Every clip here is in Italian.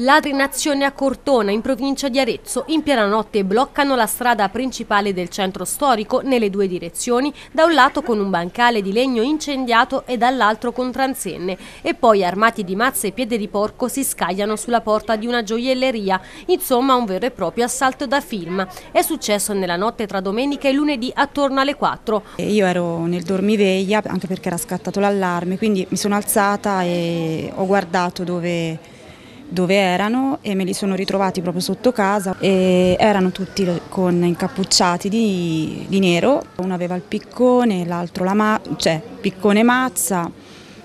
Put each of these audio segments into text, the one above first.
Ladri nazione a Cortona, in provincia di Arezzo, in piena notte bloccano la strada principale del centro storico nelle due direzioni, da un lato con un bancale di legno incendiato e dall'altro con transenne, e poi armati di mazze e piede di porco si scagliano sulla porta di una gioielleria, insomma un vero e proprio assalto da film. È successo nella notte tra domenica e lunedì attorno alle 4. Io ero nel dormiveglia, anche perché era scattato l'allarme, quindi mi sono alzata e ho guardato dove dove erano e me li sono ritrovati proprio sotto casa e erano tutti con incappucciati di, di nero, uno aveva il piccone, l'altro la ma- cioè piccone mazza,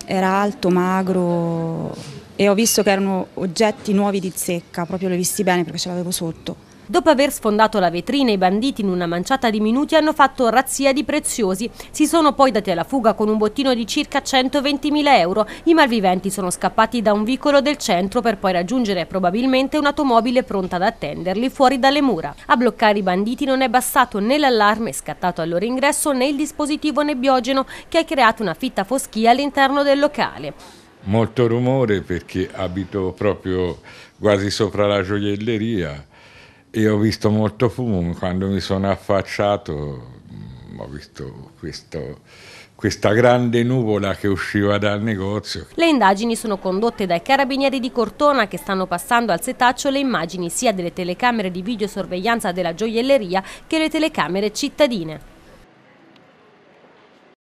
era alto, magro e ho visto che erano oggetti nuovi di zecca, proprio li ho visti bene perché ce l'avevo sotto. Dopo aver sfondato la vetrina, i banditi in una manciata di minuti hanno fatto razzia di preziosi. Si sono poi dati alla fuga con un bottino di circa 120.000 euro. I malviventi sono scappati da un vicolo del centro per poi raggiungere probabilmente un'automobile pronta ad attenderli fuori dalle mura. A bloccare i banditi non è bastato né l'allarme scattato al loro ingresso né il dispositivo nebbiogeno che ha creato una fitta foschia all'interno del locale. Molto rumore perché abito proprio quasi sopra la gioielleria io ho visto molto fumo, quando mi sono affacciato mm, ho visto questo, questa grande nuvola che usciva dal negozio. Le indagini sono condotte dai carabinieri di Cortona che stanno passando al setaccio le immagini sia delle telecamere di videosorveglianza della gioielleria che le telecamere cittadine.